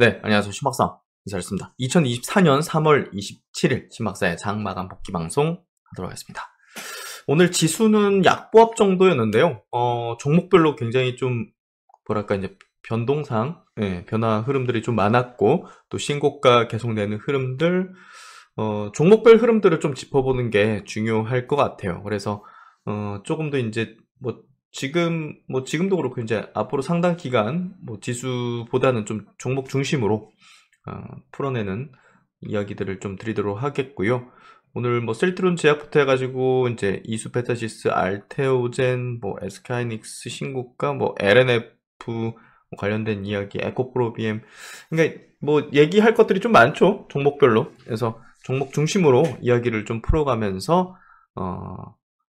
네, 안녕하세요. 신박사 인사드렸습니다. 2024년 3월 27일 신박사의 장마감 복귀 방송 하도록 하겠습니다. 오늘 지수는 약보합 정도였는데요. 어, 종목별로 굉장히 좀 뭐랄까 이제 변동상 예, 변화 흐름들이 좀 많았고 또 신고가 계속되는 흐름들 어, 종목별 흐름들을 좀 짚어보는 게 중요할 것 같아요. 그래서 어, 조금 더 이제 뭐 지금 뭐 지금도 그렇고 이제 앞으로 상당 기간 뭐 지수보다는 좀 종목 중심으로 어, 풀어내는 이야기들을 좀 드리도록 하겠고요. 오늘 뭐 셀트론 제약부터 해가지고 이제 이수페타시스, 알테오젠, 뭐 에스카이닉스 신고가, 뭐 LNF 뭐, 관련된 이야기, 에코프로비엠, 그러니까 뭐 얘기할 것들이 좀 많죠 종목별로. 그래서 종목 중심으로 이야기를 좀 풀어가면서 어,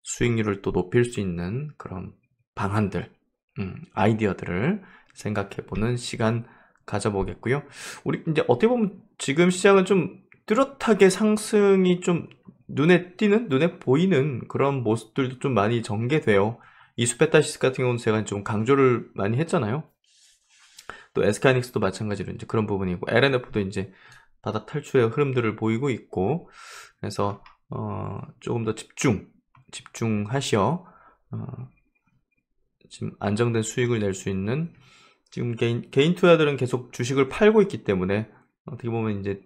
수익률을 또 높일 수 있는 그런 방안들, 음, 아이디어들을 생각해보는 시간 가져보겠고요. 우리 이제 어떻게 보면 지금 시장은 좀 뚜렷하게 상승이 좀 눈에 띄는, 눈에 보이는 그런 모습들도 좀 많이 전개돼요. 이스페타시스 같은 경우는 제가 좀 강조를 많이 했잖아요. 또 에스카이닉스도 마찬가지로 이제 그런 부분이고, LNF도 이제 바닥 탈출의 흐름들을 보이고 있고, 그래서, 어, 조금 더 집중, 집중하시어, 어, 지금 안정된 수익을 낼 수 있는 지금 개인, 개인 투자들은 계속 주식을 팔고 있기 때문에 어떻게 보면 이제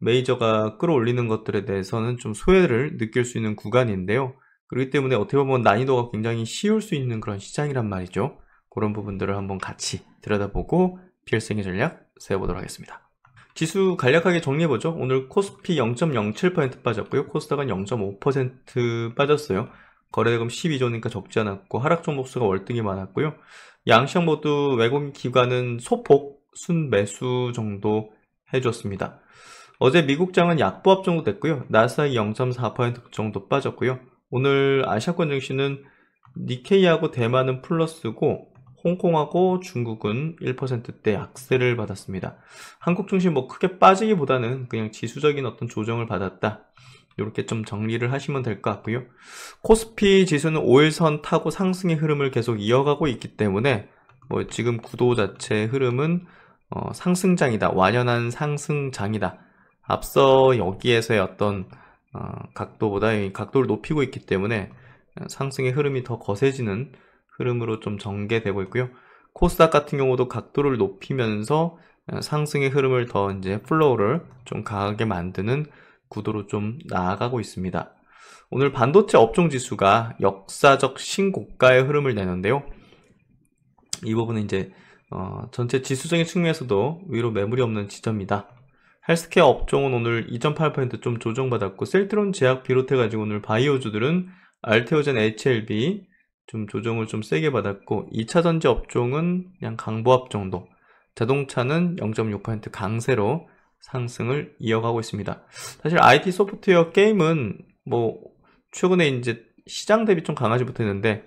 메이저가 끌어올리는 것들에 대해서는 좀 소외를 느낄 수 있는 구간인데요. 그렇기 때문에 어떻게 보면 난이도가 굉장히 쉬울 수 있는 그런 시장이란 말이죠. 그런 부분들을 한번 같이 들여다보고 필생의 전략 세워보도록 하겠습니다. 지수 간략하게 정리해보죠. 오늘 코스피 0.07% 빠졌고요. 코스닥은 0.5% 빠졌어요. 거래대금 12조니까 적지 않았고 하락 종목수가 월등히 많았고요. 양시장 모두 외국 인 기관은 소폭 순매수 정도 해줬습니다. 어제 미국장은 약보합 정도 됐고요. 나스닥0.4% 정도 빠졌고요. 오늘 아시아권 증시는 니케이하고 대만은 플러스고 홍콩하고 중국은 1%대 약세를 받았습니다. 한국 증시 뭐 크게 빠지기보다는 그냥 지수적인 어떤 조정을 받았다. 이렇게 좀 정리를 하시면 될 것 같고요. 코스피 지수는 5일선 타고 상승의 흐름을 계속 이어가고 있기 때문에 뭐 지금 구도 자체 흐름은 어, 상승장이다. 완연한 상승장이다. 앞서 여기에서의 어떤 어, 각도보다 각도를 높이고 있기 때문에 상승의 흐름이 더 거세지는 흐름으로 좀 전개되고 있고요. 코스닥 같은 경우도 각도를 높이면서 상승의 흐름을 더 이제 플로우를 좀 강하게 만드는 구도로 좀 나아가고 있습니다. 오늘 반도체 업종 지수가 역사적 신고가의 흐름을 내는데요. 이 부분은 이제 어, 전체 지수적인 측면에서도 위로 매물이 없는 지점이다. 헬스케어 업종은 오늘 2.8%좀 조정받았고 셀트론 제약 비롯해가지고 오늘 바이오주들은 알테오젠 HLB 좀 조정을 좀 세게 받았고 2차전지 업종은 그냥 강보합 정도 자동차는 0.6% 강세로 상승을 이어가고 있습니다. 사실 IT 소프트웨어 게임은 뭐 최근에 이제 시장 대비 좀 강하지 못했는데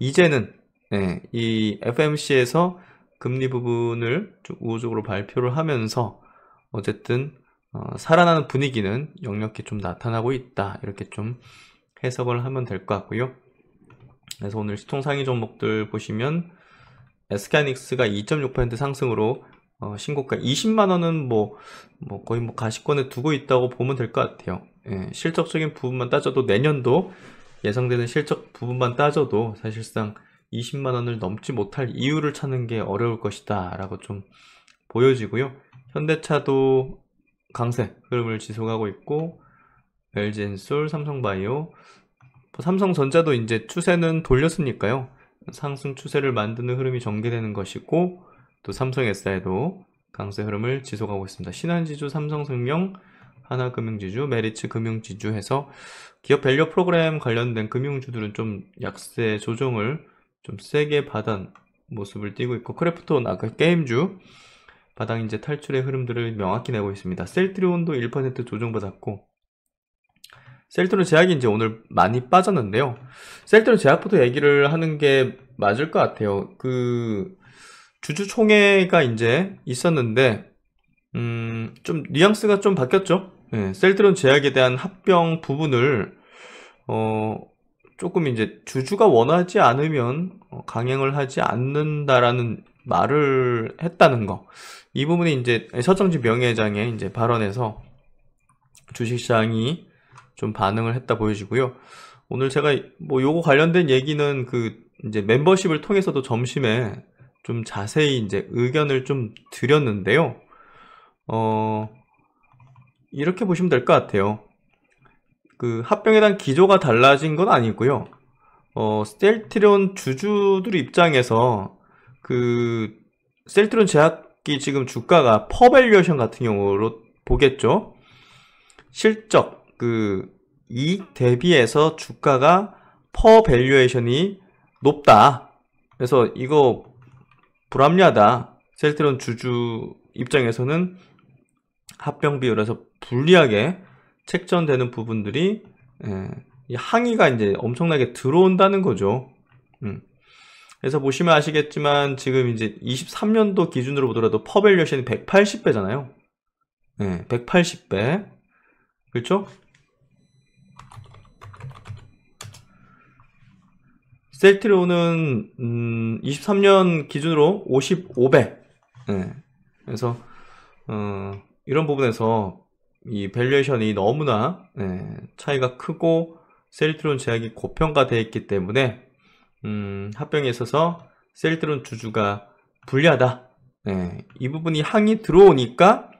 이제는 네, 이 FMC에서 금리 부분을 좀 우호적으로 발표를 하면서 어쨌든 어, 살아나는 분위기는 역력히 좀 나타나고 있다 이렇게 좀 해석을 하면 될 것 같고요. 그래서 오늘 시통 상위 종목들 보시면 SK하이닉스가 2.6% 상승으로 어, 신고가 20만 원은 뭐, 뭐 거의 뭐 가시권에 두고 있다고 보면 될 것 같아요. 예, 실적적인 부분만 따져도 내년도 예상되는 실적 부분만 따져도 사실상 20만 원을 넘지 못할 이유를 찾는 게 어려울 것이다 라고 좀 보여지고요. 현대차도 강세 흐름을 지속하고 있고 LG엔솔, 삼성바이오, 뭐 삼성전자도 이제 추세는 돌렸으니까요. 상승 추세를 만드는 흐름이 전개되는 것이고 또 삼성 S사에도 강세 흐름을 지속하고 있습니다. 신한지주, 삼성생명, 하나금융지주, 메리츠 금융지주 해서 기업 밸류 프로그램 관련된 금융주들은 좀 약세 조정을 좀 세게 받은 모습을 띄고 있고 크래프톤 아까 그 게임주 바닥 이제 탈출의 흐름들을 명확히 내고 있습니다. 셀트리온도 1% 조정받았고 셀트리온 제약이 이제 오늘 많이 빠졌는데요. 셀트리온 제약부터 얘기를 하는 게 맞을 것 같아요. 그 주주총회가 이제 있었는데 음, 좀 뉘앙스가 좀 바뀌었죠. 네, 예, 셀트론 제약에 대한 합병 부분을 어, 조금 이제 주주가 원하지 않으면 어, 강행을 하지 않는다라는 말을 했다는 거. 이 부분이 이제 서정지 명예회장의 이제 발언에서 주식시장이 좀 반응을 했다 보여지고요. 오늘 제가 뭐 요거 관련된 얘기는 그 이제 멤버십을 통해서도 점심에 좀 자세히 이제 의견을 좀 드렸는데요. 어, 이렇게 보시면 될 것 같아요. 그 합병에 대한 기조가 달라진 건 아니고요. 어, 셀트리온 주주들 입장에서 그 셀트리온 제약기 지금 주가가 퍼밸류에이션 같은 경우로 보겠죠. 실적 그 이익 대비해서 주가가 퍼밸류에이션이 높다. 그래서 이거 불합리하다. 셀트론 주주 입장에서는 합병 비율에서 불리하게 책정되는 부분들이 예, 항의가 이제 엄청나게 들어온다는 거죠. 음. 그래서 보시면 아시겠지만 지금 이제 23년도 기준으로 보더라도 퍼벨류에션이 180배잖아요. 네, 예, 180배. 그렇죠? 셀트리온은 음, 23년 기준으로 55배. 네. 예. 그래서 어, 이런 부분에서 이 밸류에이션이 너무나 네, 차이가 크고 셀트론 제약이 고평가되어 있기 때문에 음, 합병에 있어서 셀트론 주주가 불리하다. 네, 이 부분이 항이 들어오니까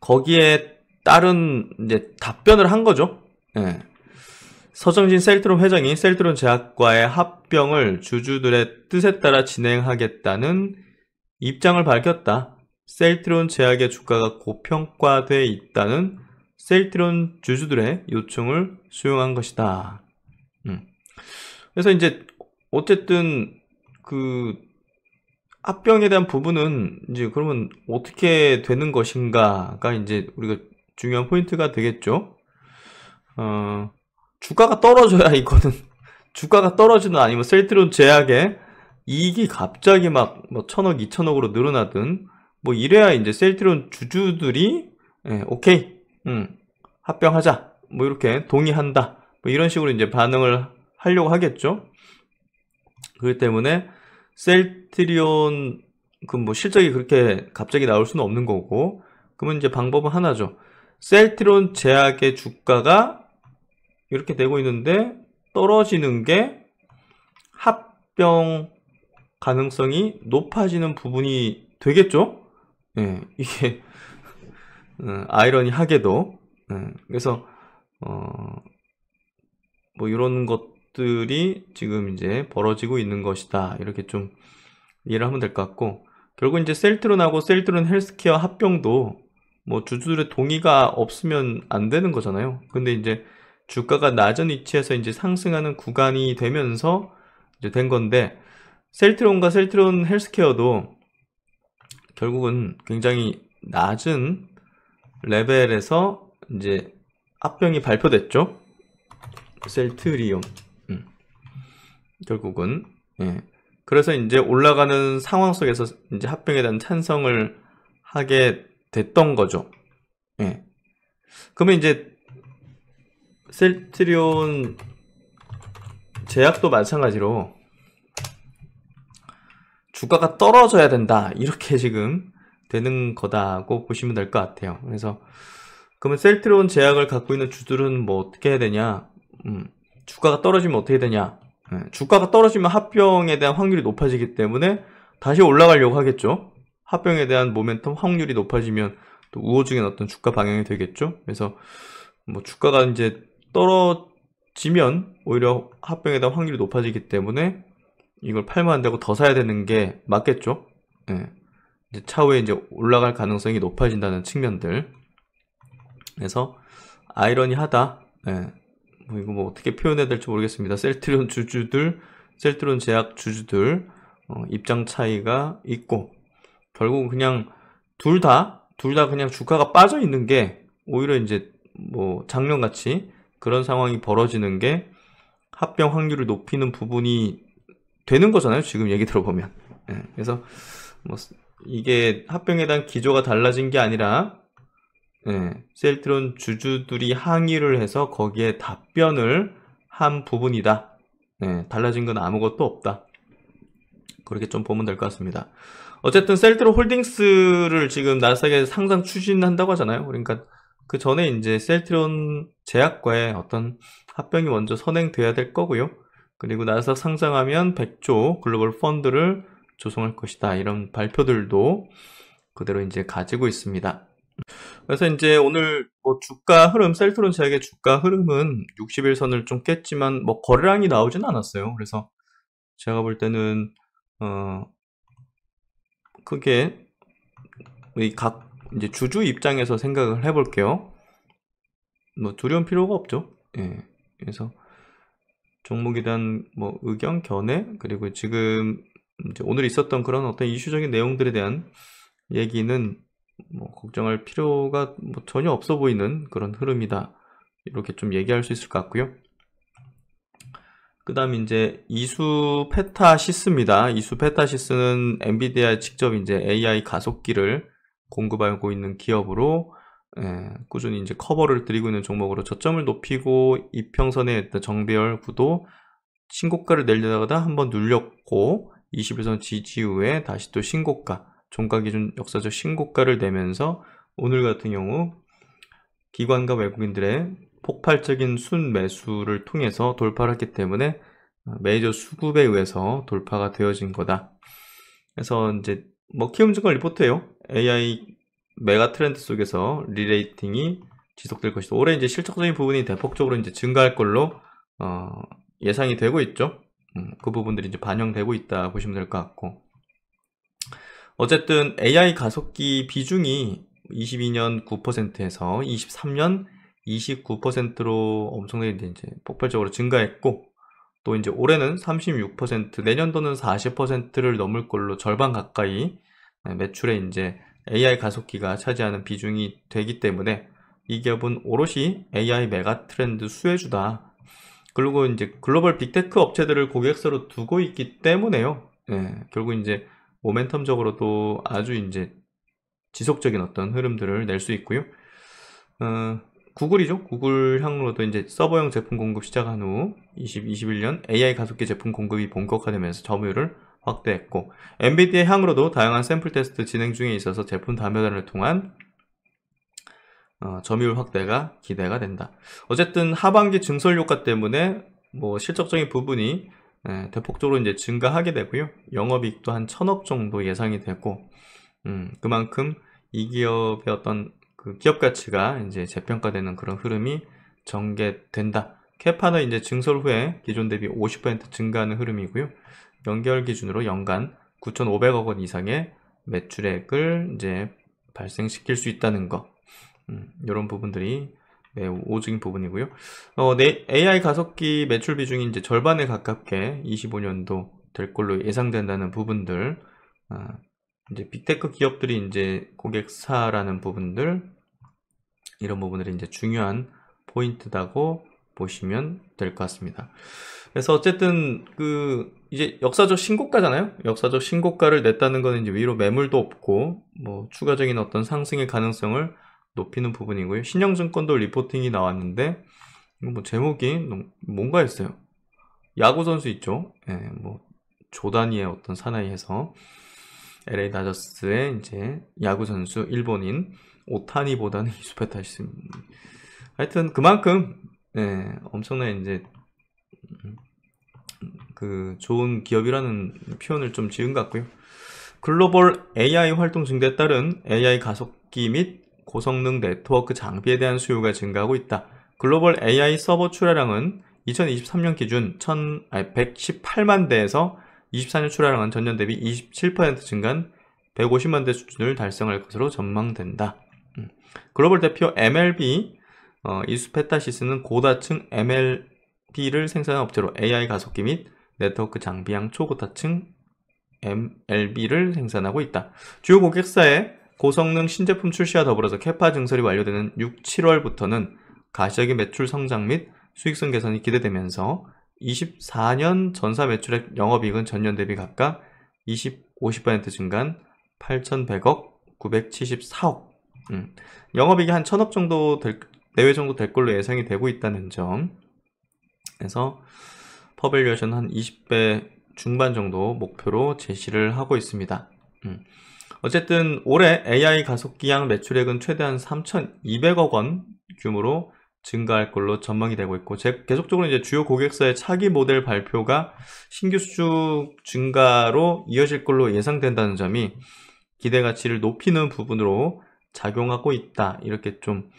거기에 따른 이제 답변을 한 거죠. 네. 서정진 셀트론 회장이 셀트론 제약과의 합병을 주주들의 뜻에 따라 진행하겠다는 입장을 밝혔다. 셀트론 제약의 주가가 고평가돼 있다는 셀트론 주주들의 요청을 수용한 것이다. 음. 그래서 이제 어쨌든 그 합병에 대한 부분은 이제 그러면 어떻게 되는 것인가가 이제 우리가 중요한 포인트가 되겠죠. 어, 주가가 떨어져야 이거는 주가가 떨어지는 아니면 셀트론 제약에 이익이 갑자기 막뭐 천억, 이천억으로 늘어나든 뭐 이래야 이제 셀트론 주주들이 예, 오케이, 음, 합병하자 뭐 이렇게 동의한다 뭐 이런 식으로 이제 반응을 하려고 하겠죠. 그렇기 때문에 셀트리온 그 뭐 실적이 그렇게 갑자기 나올 수는 없는 거고 그러면 이제 방법은 하나죠. 셀트론 제약의 주가가 이렇게 되고 있는데 떨어지는 게 합병 가능성이 높아지는 부분이 되겠죠? 예, 이게 음, 아이러니하게도 예, 그래서 어, 뭐 이런 것들이 지금 이제 벌어지고 있는 것이다 이렇게 좀 이해를 하면 될 것 같고 결국 이제 셀트론하고 셀트론 헬스케어 합병도 뭐 주주들의 동의가 없으면 안 되는 거잖아요. 근데 이제 주가가 낮은 위치에서 이제 상승하는 구간이 되면서 이제 된 건데 셀트론과 셀트론 헬스케어도 결국은 굉장히 낮은 레벨에서 이제 합병이 발표됐죠. 셀트리온 음. 결국은 예. 그래서 이제 올라가는 상황 속에서 이제 합병에 대한 찬성을 하게 됐던 거죠. 예. 그러면 이제 셀트리온 제약도 마찬가지로 주가가 떨어져야 된다 이렇게 지금 되는 거다고 보시면 될 것 같아요 그래서 그러면 셀트리온 제약을 갖고 있는 주들은 뭐 어떻게 해야 되냐 음, 주가가 떨어지면 어떻게 되냐 네, 주가가 떨어지면 합병에 대한 확률이 높아지기 때문에 다시 올라가려고 하겠죠 합병에 대한 모멘텀 확률이 높아지면 또 우호적인 어떤 주가 방향이 되겠죠 그래서 뭐 주가가 이제 떨어지면 오히려 합병에 대한 확률이 높아지기 때문에 이걸 팔면 안 되고 더 사야 되는 게 맞겠죠. 예. 이제 차후에 이제 올라갈 가능성이 높아진다는 측면들. 그래서 아이러니하다. 예. 뭐 이거 뭐 어떻게 표현해야 될지 모르겠습니다. 셀트리온 주주들, 셀트리온 제약 주주들 어, 입장 차이가 있고 결국 그냥 둘 다, 둘 다 그냥 주가가 빠져 있는 게 오히려 이제 뭐 작년같이 그런 상황이 벌어지는 게 합병 확률을 높이는 부분이 되는 거잖아요. 지금 얘기 들어보면. 네. 그래서 뭐 이게 합병에 대한 기조가 달라진 게 아니라 네. 셀트론 주주들이 항의를 해서 거기에 답변을 한 부분이다. 네. 달라진 건 아무것도 없다. 그렇게 좀 보면 될 것 같습니다. 어쨌든 셀트론 홀딩스를 지금 나사닥에 상장 추진한다고 하잖아요. 그러니까 그 전에 이제 셀트론 제약과의 어떤 합병이 먼저 선행돼야 될 거고요. 그리고 나서 상장하면 100조 글로벌 펀드를 조성할 것이다. 이런 발표들도 그대로 이제 가지고 있습니다. 그래서 이제 오늘 뭐 주가 흐름, 셀트론 제약의 주가 흐름은 60일선을 좀 깼지만 뭐 거래량이 나오진 않았어요. 그래서 제가 볼 때는 어 크게 이각 이제 주주 입장에서 생각을 해볼게요. 뭐 두려운 필요가 없죠. 예. 그래서 종목에 대한 뭐 의견, 견해 그리고 지금 오늘 있었던 그런 어떤 이슈적인 내용들에 대한 얘기는 뭐 걱정할 필요가 뭐 전혀 없어 보이는 그런 흐름이다. 이렇게 좀 얘기할 수 있을 것 같고요. 그 다음 이제 이수 페타시스입니다. 이수 페타시스는 엔비디아 직접 이제 AI 가속기를 공급하고 있는 기업으로 예, 꾸준히 이제 커버를 드리고 있는 종목으로 저점을 높이고 이평선의 정배열 구도 신고가를 내려다가 한번 눌렸고 21선 지지 후에 다시 또 신고가 종가 기준 역사적 신고가를 내면서 오늘 같은 경우 기관과 외국인들의 폭발적인 순매수를 통해서 돌파를 했기 때문에 어, 메이저 수급에 의해서 돌파가 되어진 거다. 그래서 이제 뭐 키움증권 리포트예요. AI 메가 트렌드 속에서 리레이팅이 지속될 것이다. 올해 이제 실적적인 부분이 대폭적으로 이제 증가할 걸로 어, 예상이 되고 있죠. 음, 그 부분들이 이제 반영되고 있다 보시면 될 것 같고. 어쨌든 AI 가속기 비중이 22년 9%에서 23년 29%로 엄청나게 이제 폭발적으로 증가했고 또 이제 올해는 36%, 내년도는 40%를 넘을 걸로 절반 가까이 네, 매출에 이제 AI 가속기가 차지하는 비중이 되기 때문에 이 기업은 오롯이 AI 메가 트렌드 수혜주다. 그리고 이제 글로벌 빅테크 업체들을 고객사로 두고 있기 때문에요. 네, 결국 이제 모멘텀적으로도 아주 이제 지속적인 어떤 흐름들을 낼 수 있고요. 어, 구글이죠. 구글 향로도 으 이제 서버형 제품 공급 시작한 후 2021년 AI 가속기 제품 공급이 본격화되면서 점유율을 확대했고 엔비디아 향으로도 다양한 샘플 테스트 진행 중에 있어서 제품 다변화을 통한 어, 점유율 확대가 기대가 된다. 어쨌든 하반기 증설 효과 때문에 뭐 실적적인 부분이 예, 대폭적으로 이제 증가하게 되고요. 영업이익도 한 천억 정도 예상이 되고 음, 그만큼 이 기업의 어떤 그 기업 가치가 이제 재평가되는 그런 흐름이 전개된다. 캐파는 이제 증설 후에 기존 대비 50% 증가하는 흐름이고요. 연결 기준으로 연간 9,500억 원 이상의 매출액을 이제 발생시킬 수 있다는 것. 음, 이런 부분들이 매우 오중인 부분이고요. 어, 네, AI 가속기 매출 비중이 이제 절반에 가깝게 25년도 될 걸로 예상된다는 부분들 어, 이제 빅테크 기업들이 이제 고객사라는 부분들 이런 부분들이 이제 중요한 포인트다고 보시면 될 것 같습니다. 그래서 어쨌든 그 이제 역사적 신고가잖아요. 역사적 신고가를 냈다는 거는 이제 위로 매물도 없고 뭐 추가적인 어떤 상승의 가능성을 높이는 부분이고요. 신영증권도 리포팅이 나왔는데 뭐 제목이 뭔가 했어요. 야구 선수 있죠. 예, 뭐 조단이의 어떤 사나이 에서 LA 다저스의 이제 야구 선수 일본인 오타니보다는 이수페타 씨. 하여튼 그만큼 네, 엄청나게 이제 음, 그 좋은 기업이라는 표현을 좀 지은 것 같고요. 글로벌 AI 활동 증대에 따른 AI 가속기 및 고성능 네트워크 장비에 대한 수요가 증가하고 있다. 글로벌 AI 서버 출하량은 2023년 기준 1 118만 대에서 24년 출하량은 전년 대비 27% 증가한 150만 대 수준을 달성할 것으로 전망된다. 음. 글로벌 대표 MLB 어, 이수페타시스는 고다층 MLB를 생산한 업체로 AI 가속기 및 네트워크 장비양 초고다층 MLB를 생산하고 있다. 주요 고객사의 고성능 신제품 출시와 더불어서 캐파 증설이 완료되는 6, 7월부터는 가시적인 매출 성장 및 수익성 개선이 기대되면서 2 4년 전사 매출액 영업이익은 전년 대비 각각 20, 50% 증가한 8,100억, 974억. 음. 영업이익이 한 1,000억 정도 될, 내외 정도 될 걸로 예상이 되고 있다는 점. 그래서 퍼밸리에이션 한 20배 중반 정도 목표로 제시를 하고 있습니다. 음. 어쨌든 올해 AI 가속기양 매출액은 최대한 3,200억 원 규모로 증가할 걸로 전망이 되고 있고 계속적으로 이제 주요 고객사의 차기 모델 발표가 신규 수축 증가로 이어질 걸로 예상된다는 점이 기대 가치를 높이는 부분으로 작용하고 있다 이렇게 좀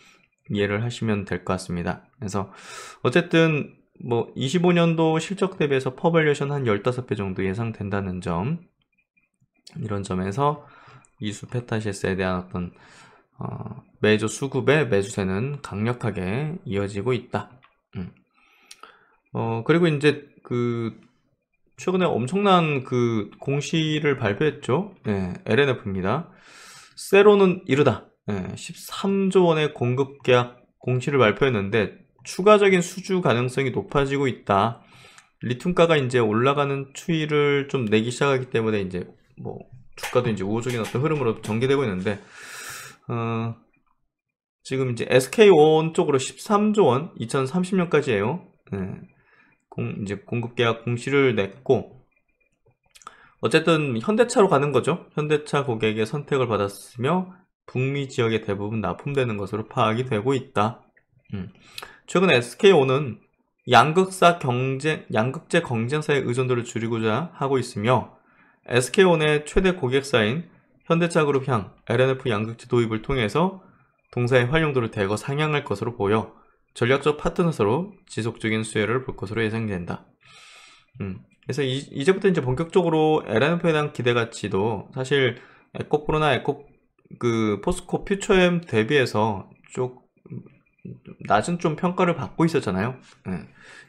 이해를 하시면 될 것 같습니다 그래서 어쨌든 뭐 25년도 실적 대비해서 퍼밸류션 한 15배 정도 예상된다는 점 이런 점에서 이수 페타시스에 대한 어떤 어, 매주 수급의 매수세는 강력하게 이어지고 있다. 음. 어, 그리고 이제 그 최근에 엄청난 그 공시를 발표했죠. 네, LNF입니다. 세로는 이르다. 네, 13조 원의 공급 계약 공시를 발표했는데 추가적인 수주 가능성이 높아지고 있다. 리튬가가 이제 올라가는 추이를 좀 내기 시작하기 때문에 이제 뭐 주가도 이제 우호적인 어떤 흐름으로 전개되고 있는데 어, 지금 이제 s k 온 쪽으로 13조 원 2030년까지예요. 네. 공, 이제 공급 계약 공시를 냈고 어쨌든 현대차로 가는 거죠. 현대차 고객의 선택을 받았으며 북미 지역에 대부분 납품되는 것으로 파악이 되고 있다. 음. 최근 s k 온은 양극사 경쟁, 양극재 경쟁사의 의존도를 줄이고자 하고 있으며 SK온의 최대 고객사인 현대차그룹 향 LNF 양극재 도입을 통해서 동사의 활용도를 대거 상향할 것으로 보여 전략적 파트너스로 지속적인 수혜를 볼 것으로 예상된다. 음, 그래서 이, 제부터 이제 본격적으로 LNF에 대한 기대 가치도 사실 에코프로나 에코 그 포스코 퓨처엠 대비해서 좀 낮은 좀 평가를 받고 있었잖아요. 네.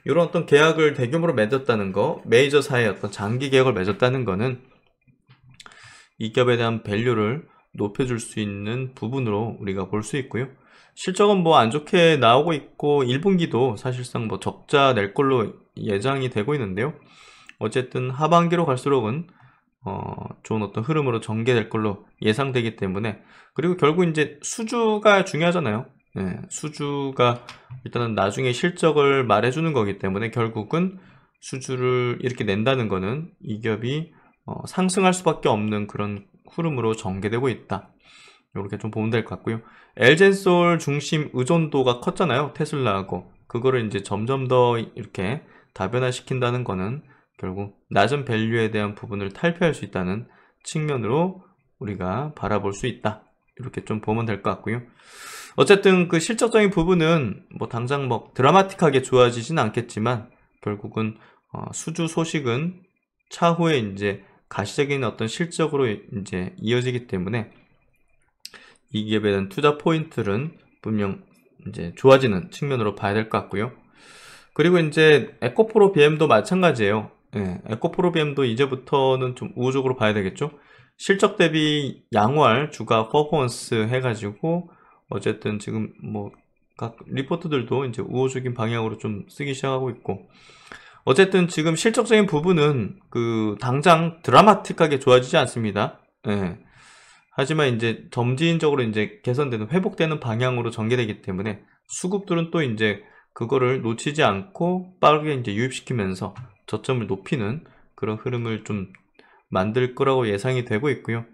이런 어떤 계약을 대규모로 맺었다는 거, 메이저사의 어떤 장기 계약을 맺었다는 거는 이 기업에 대한 밸류를 높여줄 수 있는 부분으로 우리가 볼 수 있고요. 실적은 뭐 안 좋게 나오고 있고 1분기도 사실상 뭐 적자 낼 걸로 예상이 되고 있는데요. 어쨌든 하반기로 갈수록은 어, 좋은 어떤 흐름으로 전개될 걸로 예상되기 때문에 그리고 결국 이제 수주가 중요하잖아요. 네, 수주가 일단은 나중에 실적을 말해주는 거기 때문에 결국은 수주를 이렇게 낸다는 거는 이 기업이 어, 상승할 수밖에 없는 그런 흐름으로 전개되고 있다. 이렇게 좀 보면 될 것 같고요. 엘젠솔 중심 의존도가 컸잖아요. 테슬라하고. 그거를 이제 점점 더 이렇게 다변화시킨다는 거는 결국 낮은 밸류에 대한 부분을 탈피할 수 있다는 측면으로 우리가 바라볼 수 있다. 이렇게 좀 보면 될 것 같고요. 어쨌든 그 실적적인 부분은 뭐 당장 뭐 드라마틱하게 좋아지진 않겠지만 결국은 어 수주 소식은 차후에 이제 가시적인 어떤 실적으로 이제 이어지기 때문에 이 기업에 대한 투자 포인트는 분명 이제 좋아지는 측면으로 봐야 될 것 같고요. 그리고 이제 에코프로 BM도 마찬가지예요. 예, 에코프로 BM도 이제부터는 좀 우호적으로 봐야 되겠죠. 실적 대비 양월 주가 퍼포먼스 해가지고 어쨌든 지금 뭐 각 리포트들도 이제 우호적인 방향으로 좀 쓰기 시작하고 있고 어쨌든 지금 실적적인 부분은 그 당장 드라마틱하게 좋아지지 않습니다. 예. 하지만 이제 점진적으로 이제 개선되는 회복되는 방향으로 전개되기 때문에 수급들은 또 이제 그거를 놓치지 않고 빠르게 이제 유입시키면서 저점을 높이는 그런 흐름을 좀 만들 거라고 예상이 되고 있고요.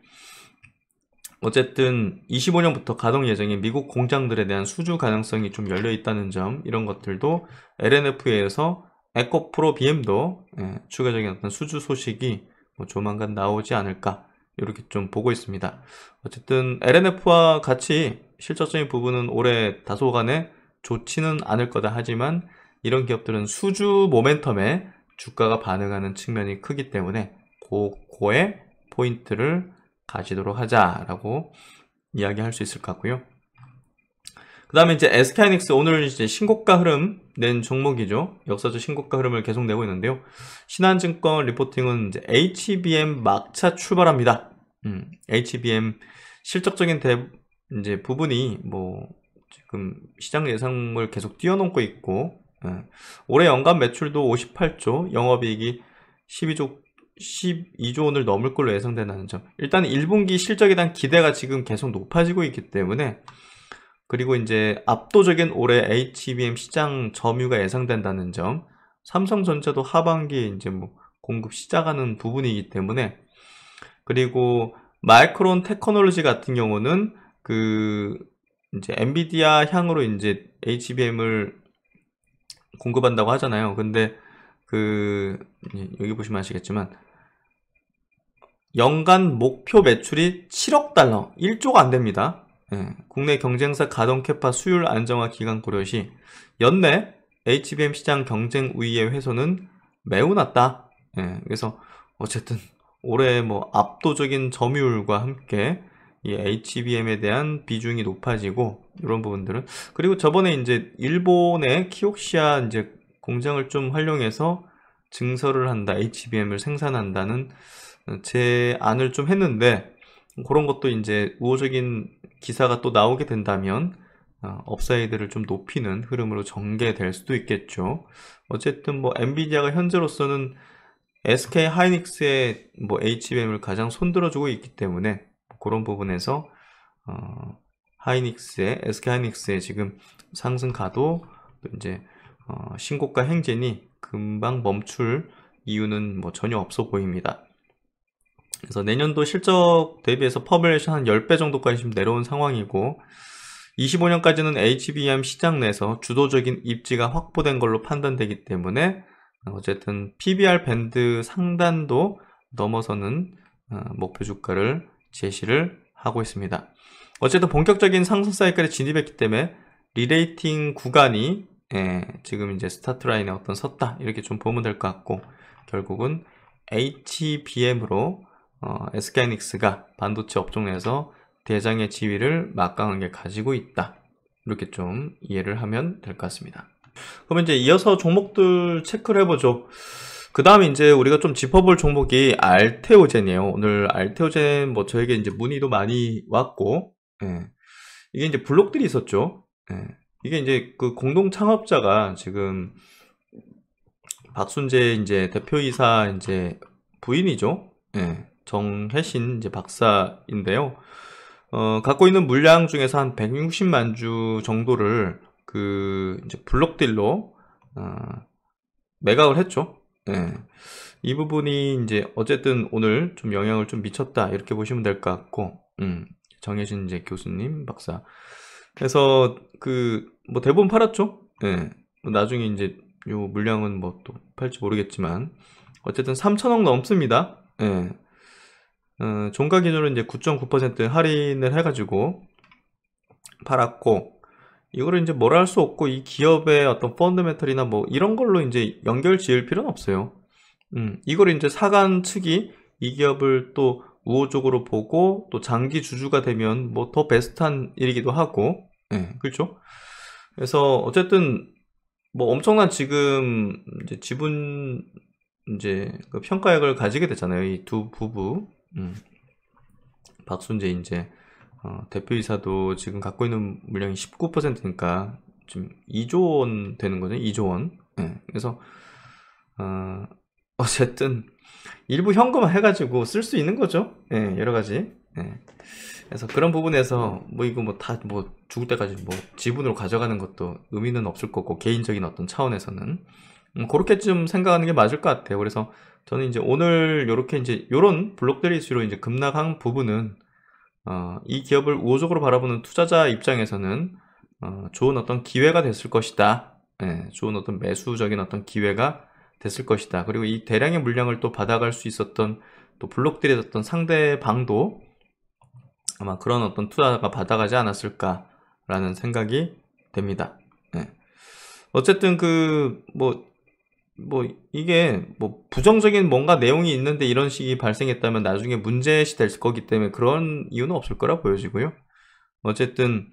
어쨌든 25년부터 가동 예정인 미국 공장들에 대한 수주 가능성이 좀 열려 있다는 점 이런 것들도 LNF에서 에코 프로 BM도 예, 추가적인 어떤 수주 소식이 뭐 조만간 나오지 않을까 이렇게 좀 보고 있습니다. 어쨌든 LNF와 같이 실적적인 부분은 올해 다소간에 좋지는 않을 거다 하지만 이런 기업들은 수주 모멘텀에 주가가 반응하는 측면이 크기 때문에 고거에 포인트를 가지도록 하자라고 이야기할 수 있을 것 같고요. 그 다음에 이제 SK하이닉스 오늘 이제 신고가 흐름 낸 종목이죠. 역사적 신고가 흐름을 계속 내고 있는데요. 신한증권 리포팅은 이제 HBM 막차 출발합니다. 음, HBM 실적적인 대, 이제 부분이 뭐 지금 시장 예상을 계속 뛰어넘고 있고 예. 올해 연간 매출도 58조, 영업이익이 12조 12조 원을 넘을 걸로 예상된다는 점. 일단 1분기 실적에 대한 기대가 지금 계속 높아지고 있기 때문에 그리고 이제 압도적인 올해 HBM e 시장 점유가 예상된다는 점, 삼성전자도 하반기에 이제 뭐 공급 시작하는 부분이기 때문에 그리고 마이크론 테크놀로지 같은 경우는 그 이제 엔비디아 향으로 이제 HBM을 e 공급한다고 하잖아요. 근데 그 예, 여기 보시면 아시겠지만 연간 목표 매출이 7억 달러, 1조가 안 됩니다. 예, 국내 경쟁사 가동캐파 수율 안정화 기간 고려시 연내 HBM 시장 경쟁 우위의 회선은 매우 낮다. 예, 그래서 어쨌든 올해 뭐 압도적인 점유율과 함께 이 HBM에 대한 비중이 높아지고 이런 부분들은 그리고 저번에 이제 일본의 키옥시아 이제 공장을 좀 활용해서 증설을 한다 HBM을 생산한다는 제안을 좀 했는데 그런 것도 이제 우호적인 기사가 또 나오게 된다면 어, 업사이드를 좀 높이는 흐름으로 전개될 수도 있겠죠. 어쨌든 뭐 엔비디아가 현재로서는 SK 하이닉스의 뭐 HBM을 가장 손들어주고 있기 때문에 그런 부분에서 어, 하이닉스의 SK 하이닉스의 지금 상승가도 이제 어, 신고가 행진이 금방 멈출 이유는 뭐 전혀 없어 보입니다. 그래서 내년도 실적 대비해서 퍼블리이션한 10배 정도까지 좀 내려온 상황이고 25년까지는 HBM 시장 내에서 주도적인 입지가 확보된 걸로 판단되기 때문에 어쨌든 PBR 밴드 상단도 넘어서는 어, 목표 주가를 제시를 하고 있습니다. 어쨌든 본격적인 상승 사이클에 진입했기 때문에 리레이팅 구간이 예, 지금 이제 스타트 라인에 어떤 섰다 이렇게 좀 보면 될 것 같고 결국은 HBM으로 어, s k 이닉스가 반도체 업종 내에서 대장의 지위를 막강하게 가지고 있다. 이렇게 좀 이해를 하면 될 것 같습니다. 그럼 이제 이어서 종목들 체크를 해보죠. 그 다음에 이제 우리가 좀 짚어볼 종목이 알테오젠이에요. 오늘 알테오젠 뭐 저에게 이제 문의도 많이 왔고, 예. 이게 이제 블록들이 있었죠. 예. 이게 이제 그 공동 창업자가 지금 박순재 이제 대표이사 이제 부인이죠. 예. 정혜신 이제 박사인데요. 어, 갖고 있는 물량 중에서 한 160만 주 정도를 그 이제 블록딜로 어, 매각을 했죠. 네. 이 부분이 이제 어쨌든 오늘 좀 영향을 좀 미쳤다 이렇게 보시면 될 것 같고, 음, 정혜신 이제 교수님 박사. 그래서 그 뭐 대부분 팔았죠. 네. 나중에 이제 요 물량은 뭐 또 팔지 모르겠지만 어쨌든 3천억 넘습니다. 네. 어, 종가 기준으로 이제 9.9% 할인을 해가지고 팔았고 이거를 이제 뭐라 할수 없고 이 기업의 어떤 펀드메털이나 뭐 이런 걸로 이제 연결 지을 필요는 없어요. 음, 이걸 이제 사관 측이 이 기업을 또 우호적으로 보고 또 장기 주주가 되면 뭐 더 베스트한 일이기도 하고, 네, 그렇죠. 그래서 어쨌든 뭐 엄청난 지금 이제 지분 이제 그 평가액을 가지게 됐잖아요. 이 두 부부. 음. 박순재 이제 어, 대표이사도 지금 갖고 있는 물량이 19%니까 지금 2조 원 되는 거죠. 2조 원. 네. 그래서 어, 어쨌든 일부 현금 해가지고 쓸 수 있는 거죠. 예, 여러 가지. 예. 그래서 그런 부분에서 뭐 이거 뭐 다뭐 뭐 죽을 때까지 뭐 지분으로 가져가는 것도 의미는 없을 거고 개인적인 어떤 차원에서는 음, 그렇게 좀 생각하는 게 맞을 것 같아요. 그래서 저는 이제 오늘 이렇게 이제 이런 블록들이 주로 이제 급락한 부분은 어, 이 기업을 우호적으로 바라보는 투자자 입장에서는 어, 좋은 어떤 기회가 됐을 것이다. 예, 좋은 어떤 매수적인 어떤 기회가 됐을 것이다. 그리고 이 대량의 물량을 또 받아갈 수 있었던 또 블록들이 어떤 상대방도 아마 그런 어떤 투자가 받아가지 않았을까라는 생각이 됩니다. 예. 어쨌든 그뭐 뭐 이게 뭐 부정적인 뭔가 내용이 있는데 이런 식이 발생했다면 나중에 문제시 될 거기 때문에 그런 이유는 없을 거라 보여지고요. 어쨌든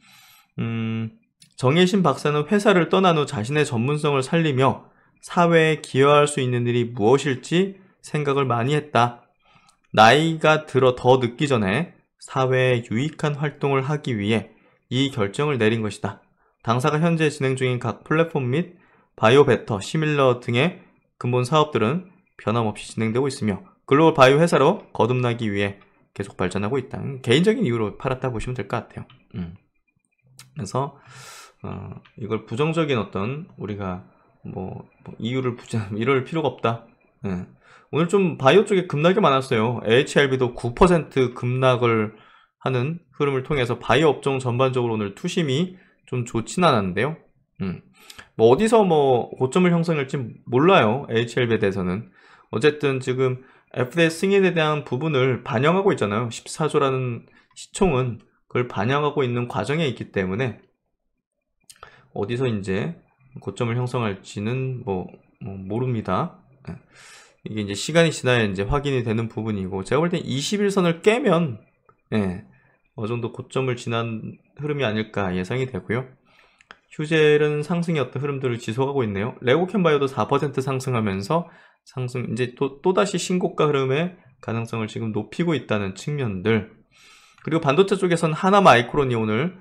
음, 정일신 박사는 회사를 떠난 후 자신의 전문성을 살리며 사회에 기여할 수 있는 일이 무엇일지 생각을 많이 했다. 나이가 들어 더 늦기 전에 사회에 유익한 활동을 하기 위해 이 결정을 내린 것이다. 당사가 현재 진행 중인 각 플랫폼 및 바이오 베터, 시밀러 등의 근본 사업들은 변함없이 진행되고 있으며 글로벌 바이오 회사로 거듭나기 위해 계속 발전하고 있다. 개인적인 이유로 팔았다 보시면 될 것 같아요. 음. 그래서 어, 이걸 부정적인 어떤 우리가 뭐, 뭐 이유를 부자 이럴 필요가 없다. 예. 오늘 좀 바이오 쪽에 급락이 많았어요. HLB도 9% 급락을 하는 흐름을 통해서 바이오 업종 전반적으로 오늘 투심이 좀 좋진 않았는데요. 음. 뭐 어디서 뭐 고점을 형성할지 몰라요. HLB에 대해서는. 어쨌든 지금 FDA 승인에 대한 부분을 반영하고 있잖아요. 14조라는 시총은 그걸 반영하고 있는 과정에 있기 때문에 어디서 이제 고점을 형성할지는 뭐, 뭐 모릅니다. 예. 이게 이제 시간이 지나야 이제 확인이 되는 부분이고 제가 볼 땐 21선을 깨면 예, 어느 정도 고점을 지난 흐름이 아닐까 예상이 되고요. 휴젤은 상승이었던 흐름들을 지속하고 있네요. 레고캔바이오도 4% 상승하면서 상승 이제 또 또다시 신고가 흐름의 가능성을 지금 높이고 있다는 측면들. 그리고 반도체 쪽에선 하나마 이크론이 오늘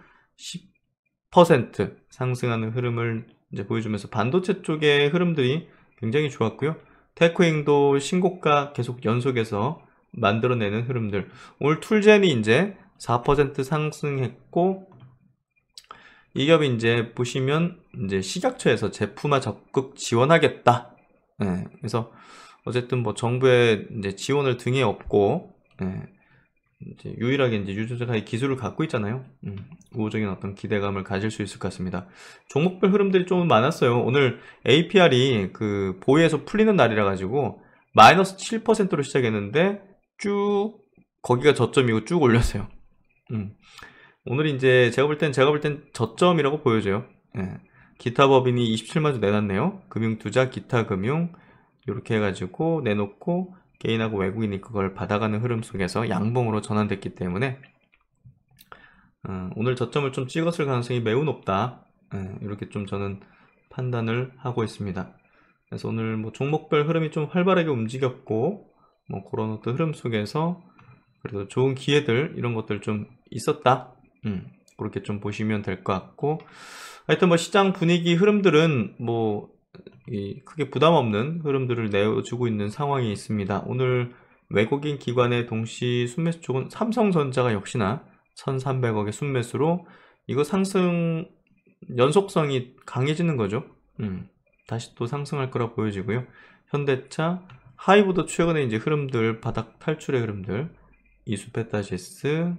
10% 상승하는 흐름을 이제 보여주면서 반도체 쪽의 흐름들이 굉장히 좋았고요. 테크잉도 신고가 계속 연속해서 만들어내는 흐름들. 오늘 툴젠이 이제 4% 상승했고 이 기업이 이제 보시면 이제 식약처에서 제품화 적극 지원하겠다. 예, 그래서 어쨌든 뭐 정부의 이제 지원을 등에 업고 예, 이제 유일하게 이제 유저자가 이 기술을 갖고 있잖아요. 음, 우호적인 어떤 기대감을 가질 수 있을 것 같습니다. 종목별 흐름들이 좀 많았어요. 오늘 APR이 그 보유에서 풀리는 날이라 가지고 마이너스 7%로 시작했는데 쭉 거기가 저점이고 쭉 올렸어요. 음. 오늘 이제 제가 볼땐 제가 볼 땐 저점이라고 보여져요. 예. 기타법인이 27만주 내놨네요. 금융투자, 기타금융 이렇게 해가지고 내놓고 개인하고 외국인이 그걸 받아가는 흐름 속에서 양봉으로 전환됐기 때문에 어, 오늘 저점을 좀 찍었을 가능성이 매우 높다. 예, 이렇게 좀 저는 판단을 하고 있습니다. 그래서 오늘 뭐 종목별 흐름이 좀 활발하게 움직였고 뭐 그런 어떤 흐름 속에서 그래도 좋은 기회들 이런 것들 좀 있었다 음, 그렇게 좀 보시면 될 것 같고 하여튼 뭐 시장 분위기 흐름들은 뭐 크게 부담 없는 흐름들을 내어주고 있는 상황이 있습니다. 오늘 외국인 기관의 동시 순매수 쪽은 삼성전자가 역시나 1,300억의 순매수로 이거 상승 연속성이 강해지는 거죠. 음, 다시 또 상승할 거라 보여지고요. 현대차, 하이브도 최근에 이제 흐름들, 바닥 탈출의 흐름들, 이수페타시스,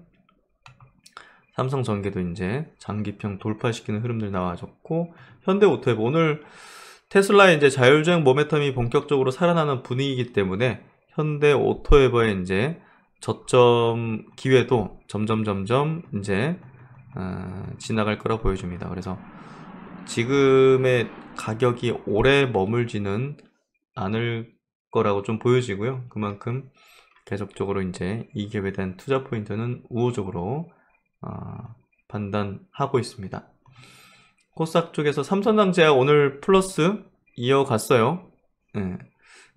삼성전기도 이제 장기평 돌파시키는 흐름들 나와줬고 현대오토앱 오늘 테슬라의 이제 자율주행 모멘텀이 본격적으로 살아나는 분위기이기 때문에 현대오토앱의 이제 저점 기회도 점점 점점 이제 어, 지나갈 거라 보여집니다 그래서 지금의 가격이 오래 머물지는 않을 거라고 좀 보여지고요. 그만큼 계속적으로 이제 이 기업에 대한 투자 포인트는 우호적으로 어, 판단하고 있습니다. 코스닥 쪽에서 삼성전자 오늘 플러스 이어갔어요. 네.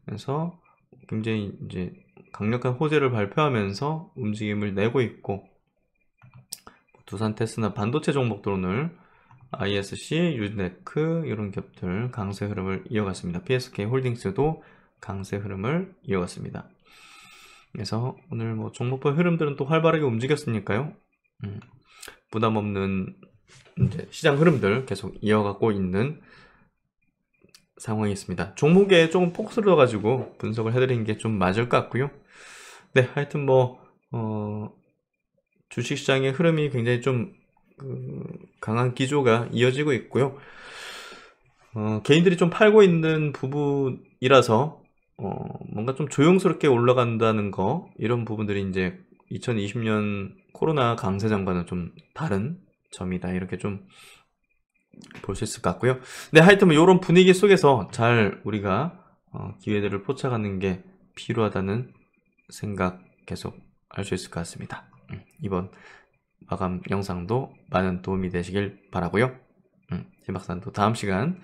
그래서 굉장히 이제 강력한 호재를 발표하면서 움직임을 내고 있고 뭐 두산 테스나 반도체 종목들 오늘 ISC, 유네크 이런 기업들 강세 흐름을 이어갔습니다. PSK 홀딩스도 강세 흐름을 이어갔습니다. 그래서 오늘 뭐 종목별 흐름들은 또 활발하게 움직였으니까요. 음. 부담 없는 이제 시장 흐름들 계속 이어가고 있는 상황이 있습니다. 종목에 조금 폭스를 가지고 분석을 해드리는 게 좀 맞을 것 같고요. 네, 하여튼 뭐 어, 주식시장의 흐름이 굉장히 좀 그, 강한 기조가 이어지고 있고요. 어, 개인들이 좀 팔고 있는 부분이라서 어, 뭔가 좀 조용스럽게 올라간다는 거 이런 부분들이 이제 2020년 코로나 강세장과는 좀 다른 점이다 이렇게 좀 보실 수 있을 것 같고요. 네, 하여튼 뭐 이런 분위기 속에서 잘 우리가 어, 기회들을 포착하는 게 필요하다는 생각 계속 할 수 있을 것 같습니다. 음, 이번 마감 영상도 많은 도움이 되시길 바라고요. 음, 박사는또 다음 시간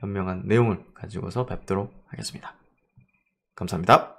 현명한 내용을 가지고서 뵙도록 하겠습니다. 감사합니다.